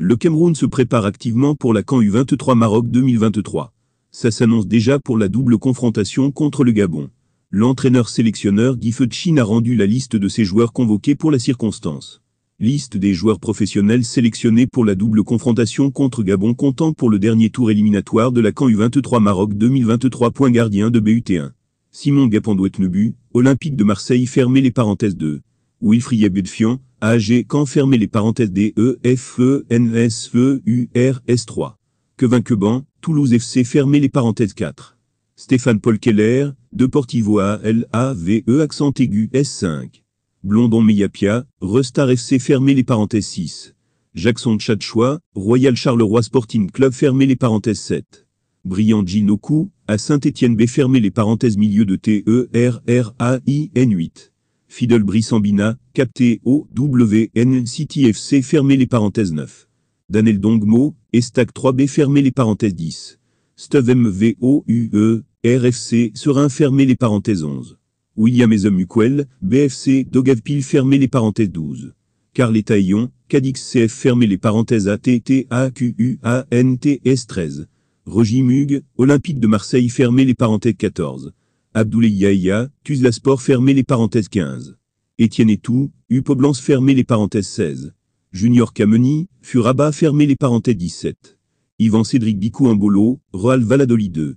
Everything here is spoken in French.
Le Cameroun se prépare activement pour la CAN U23 Maroc 2023. Ça s'annonce déjà pour la double confrontation contre le Gabon. L'entraîneur-sélectionneur Guy Futchin a rendu la liste de ses joueurs convoqués pour la circonstance. Liste des joueurs professionnels sélectionnés pour la double confrontation contre Gabon comptant pour le dernier tour éliminatoire de la CAN U23 Maroc 2023. Point gardien de BUT1. Simon Gapandouet-Nebu, Olympique de Marseille fermé les parenthèses 2. Wilfried Bedfian, AG confirmé les parenthèses D, E, F, E, N, S, E, U, R, S, 3. Quevin-Queban, Toulouse FC fermé les parenthèses 4. Stéphane Paul Keller, Deportivo A, L, A, V, E, accent aigu, S, 5. Blondon Meyapia, Restar FC fermer les parenthèses 6. Jackson Tchatchoua, Royal Charleroi Sporting Club fermé les parenthèses 7. Brian Ginoku, à Saint-Étienne B fermé les parenthèses milieu de T, E, R, R, A, I, N, 8. Fidel Brissambina, capté au WN City FC, fermez les parenthèses 9. Daniel Dongmo, Estac 3B, fermez les parenthèses 10. Steve MVOUE, RFC, Serein, fermez les parenthèses 11. William Ezemuquel, BFC, Dogavpil, fermez les parenthèses 12. Carl Taillon, Cadix CF, fermez les parenthèses S, 13. Roger Mug, Olympique de Marseille, fermez les parenthèses 14. Abdoulaye Yahya, Sport fermé les parenthèses 15. Étienne Etou, Upoblance fermé les parenthèses 16. Junior Kameni, Furaba fermé les parenthèses 17. Yvan Cédric Bicou Imbolo, Roal Valadoli 2.